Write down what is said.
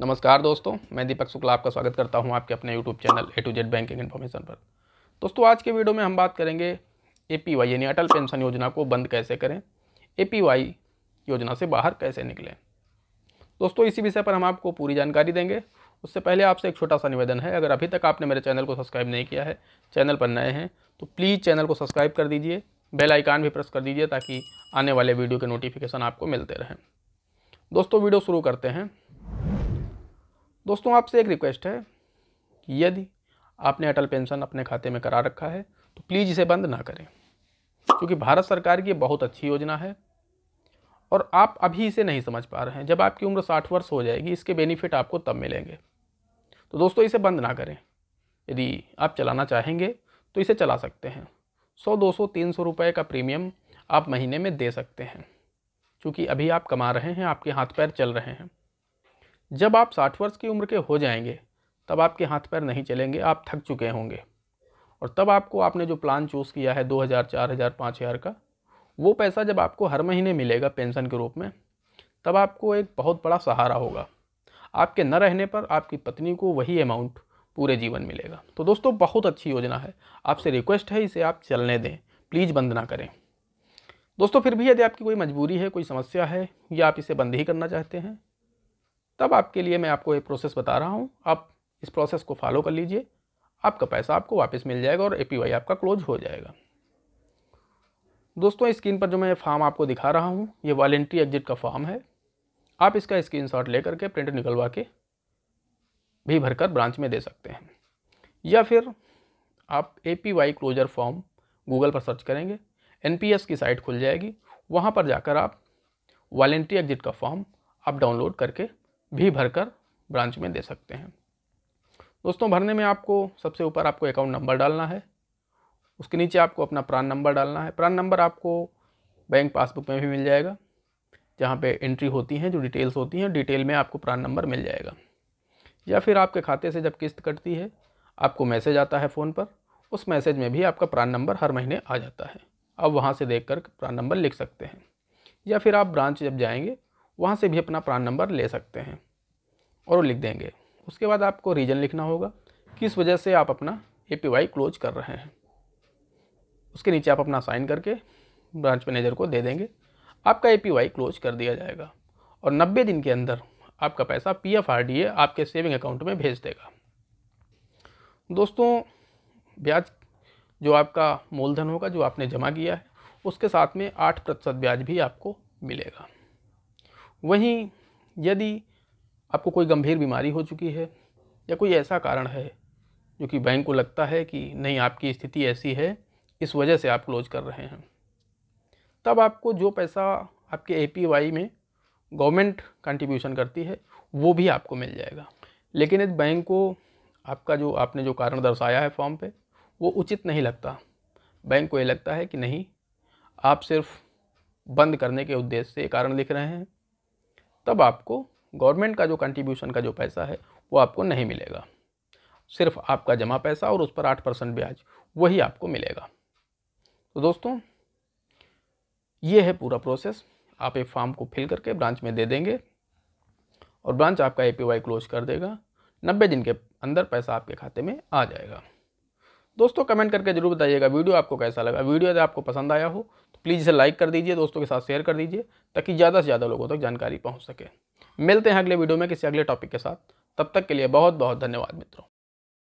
नमस्कार दोस्तों मैं दीपक शुक्ला आपका स्वागत करता हूं आपके अपने YouTube channel A to Z banking information पर दोस्तों आज के वीडियो में हम बात करेंगे ए पी वाई यानी अटल पेंशन योजना को बंद कैसे करें ए पी वाई योजना से बाहर कैसे निकलें दोस्तों इसी विषय पर हम आपको पूरी जानकारी देंगे उससे पहले आपसे एक छोटा सा निवेदन है अगर अभी तक आपने मेरे चैनल को सब्सक्राइब नहीं किया है चैनल पर नए हैं तो प्लीज़ चैनल को सब्सक्राइब कर दीजिए बेल आइकान भी प्रेस कर दीजिए ताकि आने वाले वीडियो के नोटिफिकेशन आपको मिलते रहें दोस्तों वीडियो शुरू करते हैं दोस्तों आपसे एक रिक्वेस्ट है यदि आपने अटल पेंशन अपने खाते में करा रखा है तो प्लीज़ इसे बंद ना करें क्योंकि भारत सरकार की बहुत अच्छी योजना है और आप अभी इसे नहीं समझ पा रहे हैं जब आपकी उम्र साठ वर्ष हो जाएगी इसके बेनिफिट आपको तब मिलेंगे तो दोस्तों इसे बंद ना करें यदि आप चलाना चाहेंगे तो इसे चला सकते हैं सौ दो सौ तीन सौ रुपये का प्रीमियम आप महीने में दे सकते हैं क्योंकि अभी आप कमा रहे हैं आपके हाथ पैर चल रहे हैं जब आप साठ वर्ष की उम्र के हो जाएंगे तब आपके हाथ पैर नहीं चलेंगे आप थक चुके होंगे और तब आपको आपने जो प्लान चूज़ किया है दो हज़ार चार हज़ार पाँच हज़ार का वो पैसा जब आपको हर महीने मिलेगा पेंशन के रूप में तब आपको एक बहुत बड़ा सहारा होगा आपके न रहने पर आपकी पत्नी को वही अमाउंट पूरे जीवन मिलेगा तो दोस्तों बहुत अच्छी योजना है आपसे रिक्वेस्ट है इसे आप चलने दें प्लीज़ बंद ना करें दोस्तों फिर भी यदि आपकी कोई मजबूरी है कोई समस्या है या आप इसे बंद ही करना चाहते हैं तब आपके लिए मैं आपको एक प्रोसेस बता रहा हूँ आप इस प्रोसेस को फॉलो कर लीजिए आपका पैसा आपको वापस मिल जाएगा और ए आपका क्लोज हो जाएगा दोस्तों स्क्रीन पर जो मैं फॉर्म आपको दिखा रहा हूँ ये वॉलेंट्री एग्जिट का फॉर्म है आप इसका स्क्रीन शॉट ले करके प्रिंट निकलवा के भी भरकर ब्रांच में दे सकते हैं या फिर आप A P Y closure form Google पर सर्च करेंगे एन पी एस की साइट खुल जाएगी वहाँ पर जाकर आप वॉलेंट्री एग्जिट का फॉर्म आप डाउनलोड करके भी भरकर ब्रांच में दे सकते हैं दोस्तों भरने में आपको सबसे ऊपर आपको अकाउंट नंबर डालना है उसके नीचे आपको अपना प्रान नंबर डालना है प्रान नंबर आपको बैंक पासबुक में भी मिल जाएगा जहाँ पे एंट्री होती हैं जो डिटेल्स होती हैं डिटेल में आपको प्रान नंबर मिल जाएगा या फिर आपके खाते से जब किस्त कटती है आपको मैसेज आता है फ़ोन पर उस मैसेज में भी आपका प्रान नंबर हर महीने आ जाता है आप वहाँ से देख कर प्रान नंबर लिख सकते हैं या फिर आप ब्रांच जब जाएंगे वहाँ से भी अपना प्राण नंबर ले सकते हैं और वो लिख देंगे उसके बाद आपको रीजन लिखना होगा किस वजह से आप अपना ए पी वाई क्लोज कर रहे हैं उसके नीचे आप अपना साइन करके ब्रांच मैनेजर को दे देंगे आपका ए पी वाई क्लोज कर दिया जाएगा और नब्बे दिन के अंदर आपका पैसा P F R D A आपके सेविंग अकाउंट में भेज देगा दोस्तों ब्याज जो आपका मूलधन होगा जो आपने जमा किया है उसके साथ में आठ प्रतिशत ब्याज भी आपको मिलेगा वहीं यदि आपको कोई गंभीर बीमारी हो चुकी है या कोई ऐसा कारण है जो कि बैंक को लगता है कि नहीं आपकी स्थिति ऐसी है इस वजह से आप क्लोज कर रहे हैं तब आपको जो पैसा आपके ए में गवर्नमेंट कंट्रीब्यूशन करती है वो भी आपको मिल जाएगा लेकिन इस बैंक को आपका जो आपने जो कारण दर्शाया है फॉर्म पे वो उचित नहीं लगता बैंक को ये लगता है कि नहीं आप सिर्फ बंद करने के उद्देश्य से कारण लिख रहे हैं तब आपको गवर्नमेंट का जो कंट्रीब्यूशन का जो पैसा है वो आपको नहीं मिलेगा सिर्फ आपका जमा पैसा और उस पर आठ परसेंट ब्याज वही आपको मिलेगा तो दोस्तों ये है पूरा प्रोसेस आप एक फॉर्म को फिल करके ब्रांच में दे देंगे और ब्रांच आपका ए क्लोज कर देगा नब्बे दिन के अंदर पैसा आपके खाते में आ जाएगा दोस्तों कमेंट करके जरूर बताइएगा वीडियो आपको कैसा लगा वीडियो यदि आपको पसंद आया हो प्लीज़ इसे लाइक कर दीजिए दोस्तों के साथ शेयर कर दीजिए ताकि ज़्यादा से ज़्यादा लोगों तक जानकारी पहुँच सके मिलते हैं अगले वीडियो में किसी अगले टॉपिक के साथ तब तक के लिए बहुत बहुत धन्यवाद मित्रों